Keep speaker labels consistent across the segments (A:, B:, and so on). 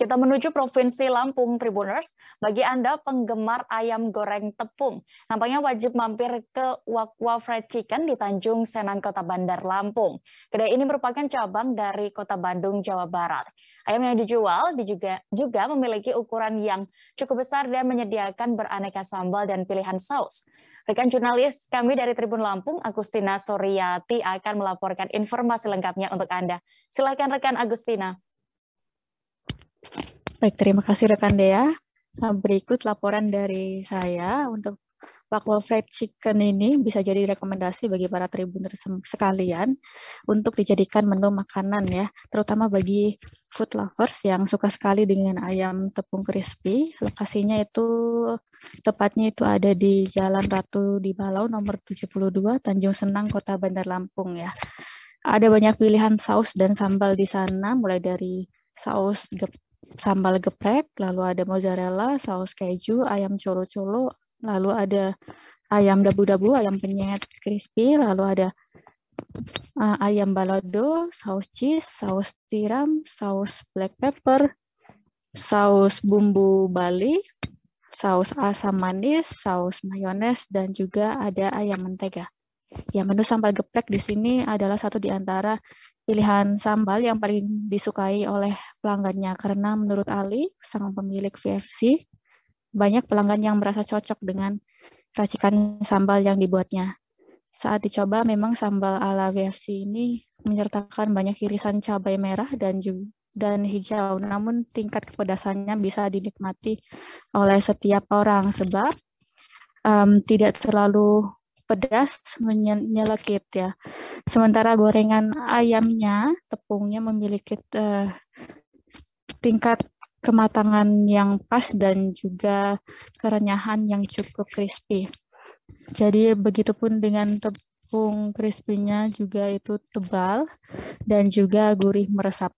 A: Kita menuju Provinsi Lampung Tribuners. Bagi Anda penggemar ayam goreng tepung, nampaknya wajib mampir ke Wakwa Fried Chicken di Tanjung Senang Kota Bandar Lampung. Kedai ini merupakan cabang dari Kota Bandung, Jawa Barat. Ayam yang dijual juga, juga memiliki ukuran yang cukup besar dan menyediakan beraneka sambal dan pilihan saus. Rekan jurnalis kami dari Tribun Lampung, Agustina Soriati akan melaporkan informasi lengkapnya untuk Anda. Silakan rekan Agustina.
B: Baik, terima kasih rekan Dea. Berikut laporan dari saya untuk Bakwan fried chicken ini bisa jadi rekomendasi bagi para tribun sekalian untuk dijadikan menu makanan ya, terutama bagi food lovers yang suka sekali dengan ayam tepung crispy. Lokasinya itu tepatnya itu ada di Jalan Ratu di Balau nomor 72 Tanjung Senang Kota Bandar Lampung ya. Ada banyak pilihan saus dan sambal di sana mulai dari saus sambal geprek, lalu ada mozzarella, saus keju, ayam colo-colo, lalu ada ayam dabu-dabu, ayam penyet crispy, lalu ada uh, ayam balado, saus cheese, saus tiram, saus black pepper, saus bumbu Bali, saus asam manis, saus mayones, dan juga ada ayam mentega. Ya, menu sambal geprek di sini adalah satu di antara pilihan sambal yang paling disukai oleh pelanggannya karena menurut Ali sang pemilik VFC banyak pelanggan yang merasa cocok dengan racikan sambal yang dibuatnya. Saat dicoba memang sambal ala VFC ini menyertakan banyak irisan cabai merah dan juga dan hijau, namun tingkat kepedasannya bisa dinikmati oleh setiap orang sebab um, tidak terlalu pedas menyelekit ya. Sementara gorengan ayamnya, tepungnya memiliki uh, tingkat kematangan yang pas dan juga kerenyahan yang cukup crispy. Jadi begitupun dengan tepung crispy-nya juga itu tebal dan juga gurih meresap.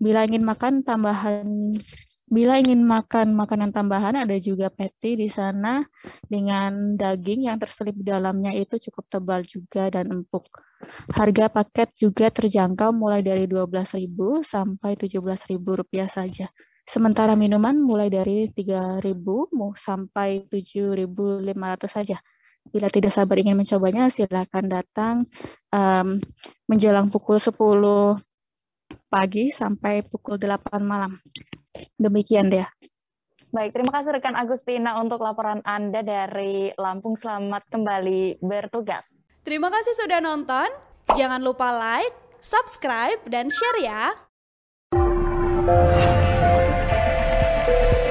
B: Bila ingin makan tambahan Bila ingin makan makanan tambahan, ada juga patty di sana dengan daging yang terselip di dalamnya itu cukup tebal juga dan empuk. Harga paket juga terjangkau mulai dari Rp12.000 sampai Rp17.000 saja. Sementara minuman mulai dari Rp3.000 sampai Rp7.500 saja. Bila tidak sabar ingin mencobanya, silakan datang um, menjelang pukul 10 pagi sampai pukul 8 malam. Demikian ya.
A: Baik, terima kasih rekan Agustina untuk laporan Anda dari Lampung. Selamat kembali bertugas. Terima kasih sudah nonton.
B: Jangan lupa like, subscribe, dan share
A: ya.